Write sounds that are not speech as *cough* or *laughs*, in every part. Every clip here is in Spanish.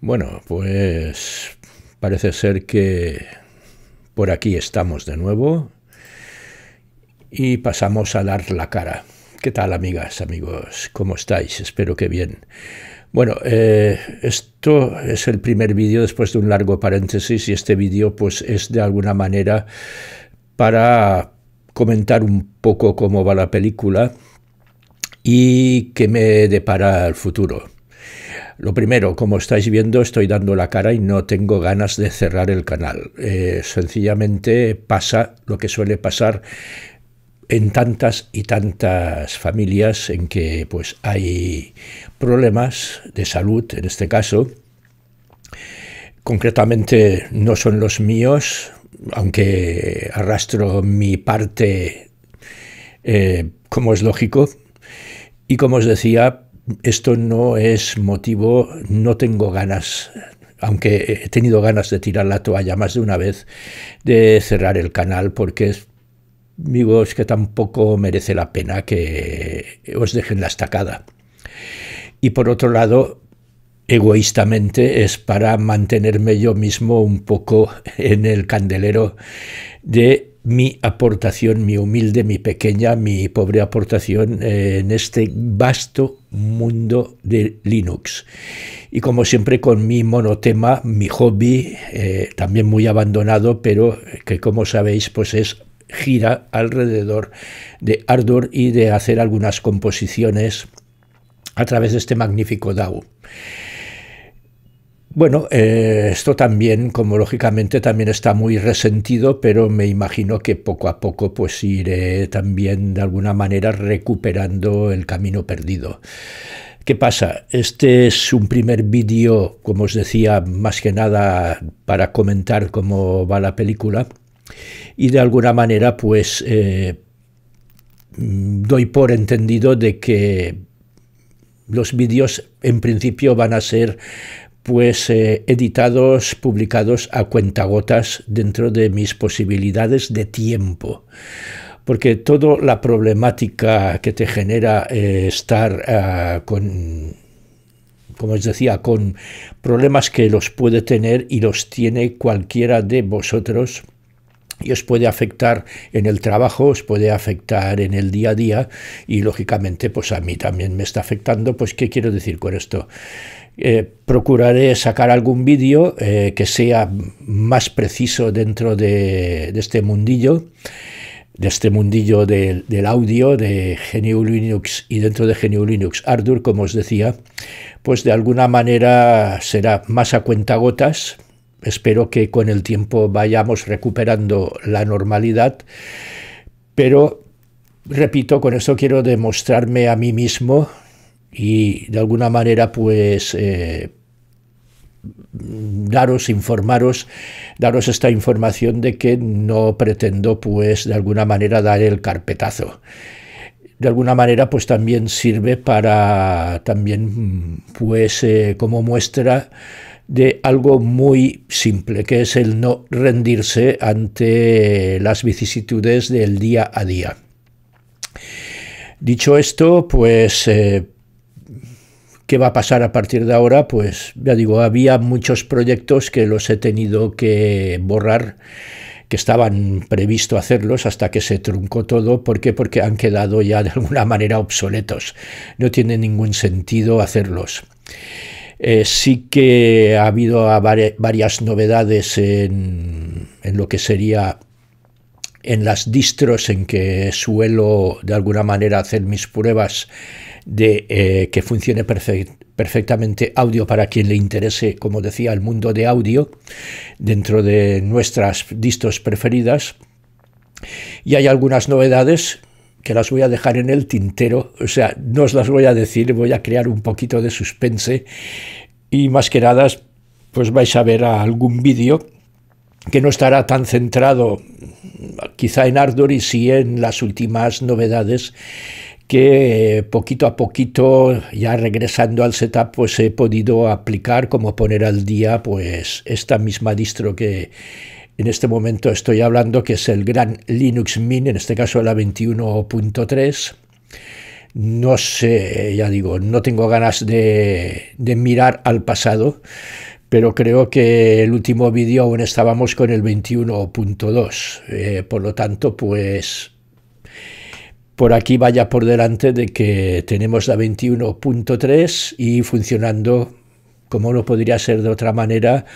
Bueno, pues parece ser que por aquí estamos de nuevo y pasamos a dar la cara. ¿Qué tal amigas, amigos? ¿Cómo estáis? Espero que bien. Bueno, eh, esto es el primer vídeo después de un largo paréntesis y este vídeo pues es de alguna manera para comentar un poco cómo va la película y qué me depara el futuro. Lo primero, como estáis viendo, estoy dando la cara y no tengo ganas de cerrar el canal. Eh, sencillamente pasa lo que suele pasar en tantas y tantas familias en que pues hay problemas de salud, en este caso. Concretamente no son los míos, aunque arrastro mi parte eh, como es lógico. Y como os decía, esto no es motivo, no tengo ganas, aunque he tenido ganas de tirar la toalla más de una vez, de cerrar el canal porque es digo, es que tampoco merece la pena que os dejen la estacada. Y por otro lado, egoístamente es para mantenerme yo mismo un poco en el candelero de mi aportación, mi humilde, mi pequeña, mi pobre aportación eh, en este vasto mundo de Linux. Y como siempre con mi monotema, mi hobby, eh, también muy abandonado, pero que como sabéis pues es gira alrededor de Ardor y de hacer algunas composiciones a través de este magnífico DAO. Bueno, eh, esto también, como lógicamente también está muy resentido, pero me imagino que poco a poco pues iré también de alguna manera recuperando el camino perdido. ¿Qué pasa? Este es un primer vídeo, como os decía, más que nada para comentar cómo va la película y de alguna manera pues eh, doy por entendido de que los vídeos en principio van a ser pues eh, editados, publicados a cuentagotas dentro de mis posibilidades de tiempo. Porque toda la problemática que te genera eh, estar eh, con, como os decía, con problemas que los puede tener y los tiene cualquiera de vosotros, y os puede afectar en el trabajo, os puede afectar en el día a día y lógicamente pues a mí también me está afectando, pues ¿qué quiero decir con esto? Eh, procuraré sacar algún vídeo eh, que sea más preciso dentro de, este mundillo de este mundillo del, audio de GNU Linux y dentro de GNU Linux Ardour, como os decía, pues de alguna manera será más a cuentagotas, espero que con el tiempo vayamos recuperando la normalidad, pero repito, con esto quiero demostrarme a mí mismo y de alguna manera pues eh, daros, informaros, daros esta información de que no pretendo pues de alguna manera dar el carpetazo. De alguna manera pues también sirve para también pues eh, como muestra de algo muy simple, que es el no rendirse ante las vicisitudes del día a día. Dicho esto, pues, eh, ¿qué va a pasar a partir de ahora? Pues, ya digo, había muchos proyectos que los he tenido que borrar que estaban previsto hacerlos hasta que se truncó todo. ¿Por qué? Porque han quedado ya de alguna manera obsoletos. No tiene ningún sentido hacerlos. Eh, sí que ha habido varias novedades en, lo que sería en las distros en que suelo de alguna manera hacer mis pruebas de eh, que funcione perfectamente audio para quien le interese, como decía, el mundo de audio dentro de nuestras distros preferidas. Y hay algunas novedades que las voy a dejar en el tintero, o sea, no os las voy a decir, voy a crear un poquito de suspense y más que nada, pues vais a ver algún vídeo que no estará tan centrado quizá en Ardor y sí en las últimas novedades que eh, poquito a poquito, ya regresando al setup, pues he podido aplicar como poner al día pues esta misma distro que, en este momento estoy hablando, que es el gran Linux Mint, en este caso la 21.3. No sé, ya digo, no tengo ganas de, mirar al pasado, pero creo que el último vídeo aún estábamos con el 21.2. Eh, por lo tanto, pues por aquí vaya por delante de que tenemos la 21.3 y funcionando, como no podría ser de otra manera,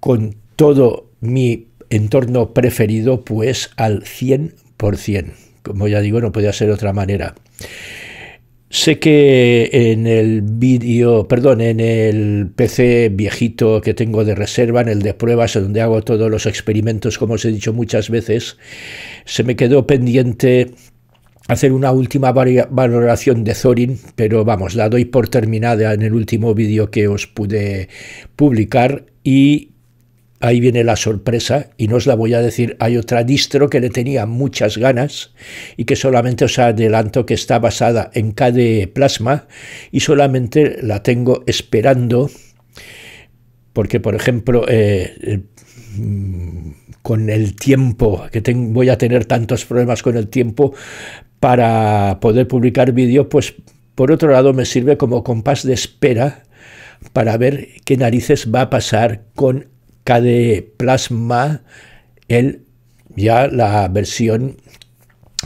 con todo mi entorno preferido pues al 100%. Como ya digo, no podía ser otra manera. Sé que en el vídeo, perdón, en el PC viejito que tengo de reserva, en el de pruebas, en donde hago todos los experimentos, como os he dicho muchas veces, se me quedó pendiente hacer una última valoración de Zorin, pero vamos, la doy por terminada en el último vídeo que os pude publicar y ahí viene la sorpresa y no os la voy a decir, hay otra distro que le tenía muchas ganas y que solamente os adelanto que está basada en KDE Plasma y solamente la tengo esperando porque, por ejemplo, eh, eh, con el tiempo, que voy a tener tantos problemas con el tiempo para poder publicar vídeo, pues por otro lado me sirve como compás de espera para ver qué narices va a pasar con KDE Plasma, el, ya la versión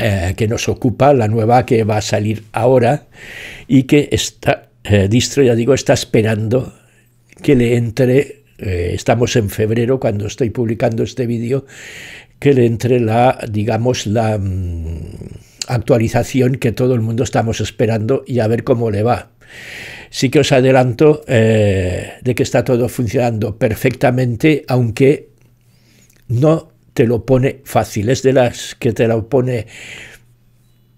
eh, que nos ocupa, la nueva que va a salir ahora y que está eh, distro, ya digo, está esperando que le entre, eh, estamos en febrero cuando estoy publicando este vídeo, que le entre la, digamos, la mm, actualización que todo el mundo estamos esperando y a ver cómo le va sí que os adelanto eh, de que está todo funcionando perfectamente, aunque no te lo pone fácil. Es de las que te lo pone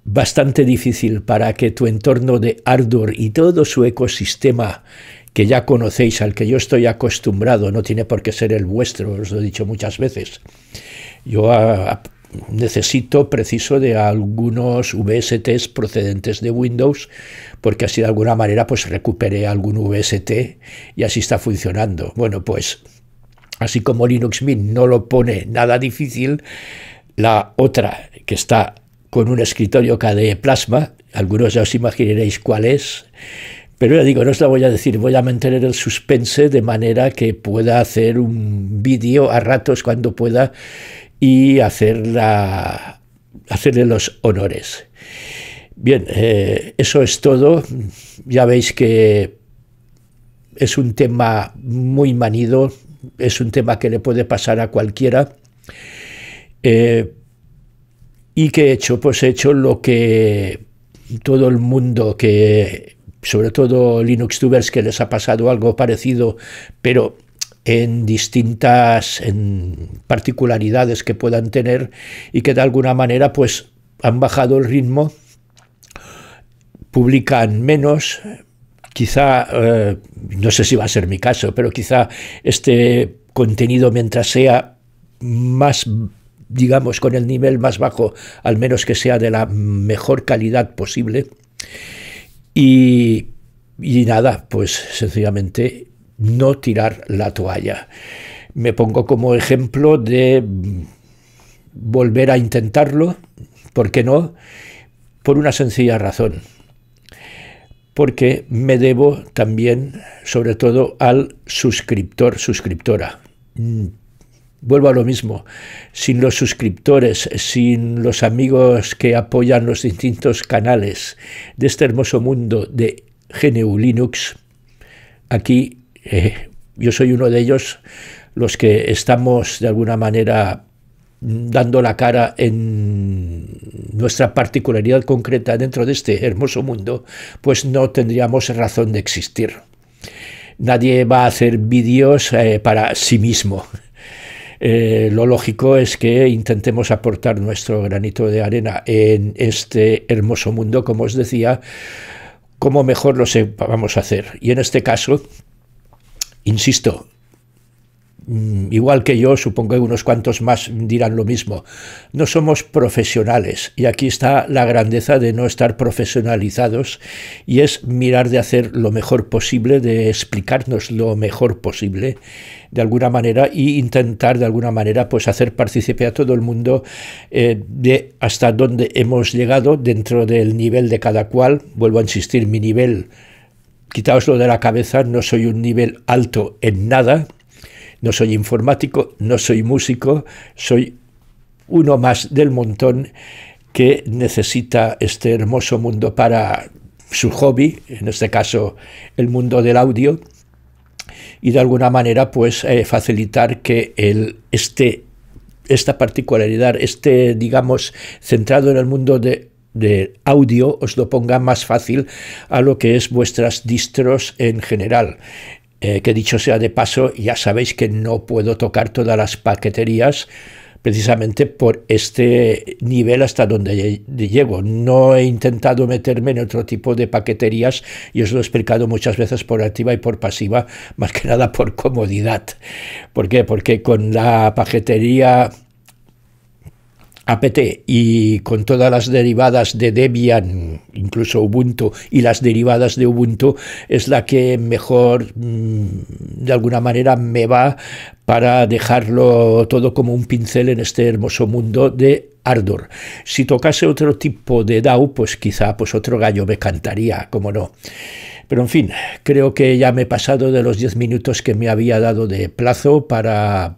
bastante difícil para que tu entorno de Ardor y todo su ecosistema que ya conocéis, al que yo estoy acostumbrado, no tiene por qué ser el vuestro, os lo he dicho muchas veces. Yo necesito, preciso de algunos VSTs procedentes de Windows, porque así de alguna manera pues recuperé algún VST y así está funcionando. Bueno, pues así como Linux Mint no lo pone nada difícil, la otra que está con un escritorio KDE Plasma, algunos ya os imaginaréis cuál es, pero ya digo, no os la voy a decir, voy a mantener el suspense de manera que pueda hacer un vídeo a ratos cuando pueda y hacerle los honores. Bien, eh, eso es todo. Ya veis que es un tema muy manido, es un tema que le puede pasar a cualquiera. Eh, ¿Y que he hecho? Pues he hecho lo que todo el mundo que, sobre todo Linux tubers que les ha pasado algo parecido, pero en distintas en particularidades que puedan tener y que de alguna manera pues han bajado el ritmo, publican menos, quizá, eh, no sé si va a ser mi caso, pero quizá este contenido mientras sea más digamos, con el nivel más bajo, al menos que sea de la mejor calidad posible. Y, y nada, pues sencillamente no tirar la toalla. Me pongo como ejemplo de volver a intentarlo, ¿por qué no? Por una sencilla razón, porque me debo también, sobre todo, al suscriptor, suscriptora. Mm, vuelvo a lo mismo, sin los suscriptores, sin los amigos que apoyan los distintos canales de este hermoso mundo de GNU Linux, aquí eh, yo soy uno de ellos, los que estamos de alguna manera dando la cara en nuestra particularidad concreta dentro de este hermoso mundo, pues no tendríamos razón de existir. Nadie va a hacer vídeos eh, para sí mismo. Eh, lo lógico es que intentemos aportar nuestro granito de arena en este hermoso mundo, como os decía, como mejor lo sepamos hacer. Y en este caso, Insisto, mm, igual que yo, supongo que unos cuantos más dirán lo mismo, no somos profesionales y aquí está la grandeza de no estar profesionalizados y es mirar de hacer lo mejor posible, de explicarnos lo mejor posible de alguna manera y intentar de alguna manera pues hacer partícipe a todo el mundo eh, de hasta dónde hemos llegado dentro del nivel de cada cual, vuelvo a insistir, mi nivel quitaoslo de la cabeza, no soy un nivel alto en nada, no soy informático, no soy músico, soy uno más del montón que necesita este hermoso mundo para su hobby, en este caso el mundo del audio, y de alguna manera pues eh, facilitar que el, este, esta particularidad, esté digamos centrado en el mundo de de audio os lo ponga más fácil a lo que es vuestras distros en general. Eh, que dicho sea de paso, ya sabéis que no puedo tocar todas las paqueterías precisamente por este nivel hasta donde llevo. No he intentado meterme en otro tipo de paqueterías y os lo he explicado muchas veces por activa y por pasiva, *laughs* más que nada por comodidad. ¿Por qué? Porque con la paquetería apt y con todas las derivadas de Debian, incluso Ubuntu y las derivadas de Ubuntu, es la que mejor mm, de alguna manera me va para dejarlo todo como un pincel en este hermoso mundo de Ardor. Si tocase otro tipo de DAO, pues quizá pues otro gallo me cantaría, como no. Pero en fin, creo que ya me he pasado de los 10 minutos que me había dado de plazo para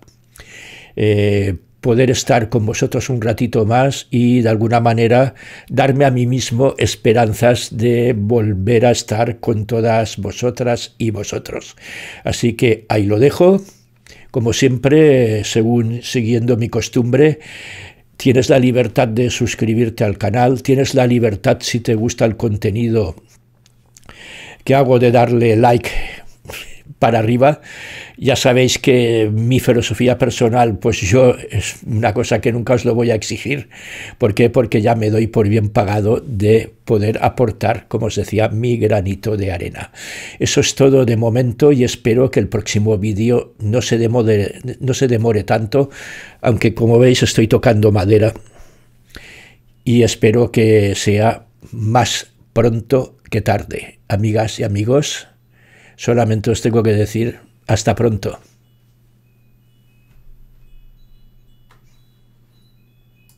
eh, poder estar con vosotros un ratito más y de alguna manera darme a mí mismo esperanzas de volver a estar con todas vosotras y vosotros. Así que ahí lo dejo. Como siempre, según siguiendo mi costumbre, tienes la libertad de suscribirte al canal, tienes la libertad si te gusta el contenido que hago de darle like para arriba. Ya sabéis que mi filosofía personal, pues yo es una cosa que nunca os lo voy a exigir. ¿Por qué? Porque ya me doy por bien pagado de poder aportar, como os decía, mi granito de arena. Eso es todo de momento y espero que el próximo vídeo no se demore, no se demore tanto, aunque como veis estoy tocando madera y espero que sea más pronto que tarde. Amigas y amigos, Solamente os tengo que decir hasta pronto.